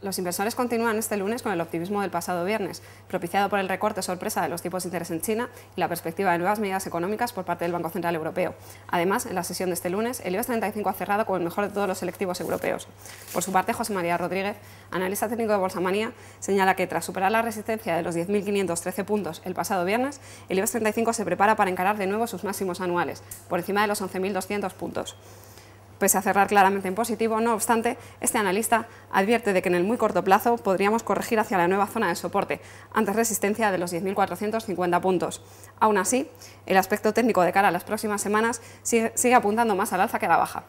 Los inversores continúan este lunes con el optimismo del pasado viernes, propiciado por el recorte sorpresa de los tipos de interés en China y la perspectiva de nuevas medidas económicas por parte del Banco Central Europeo. Además, en la sesión de este lunes, el IBEX 35 ha cerrado con el mejor de todos los selectivos europeos. Por su parte, José María Rodríguez, analista técnico de Bolsa Manía, señala que tras superar la resistencia de los 10.513 puntos el pasado viernes, el IBEX 35 se prepara para encarar de nuevo sus máximos anuales, por encima de los 11.200 puntos. Pese a cerrar claramente en positivo, no obstante, este analista advierte de que en el muy corto plazo podríamos corregir hacia la nueva zona de soporte, antes resistencia de los 10.450 puntos. Aún así, el aspecto técnico de cara a las próximas semanas sigue apuntando más al alza que a la baja.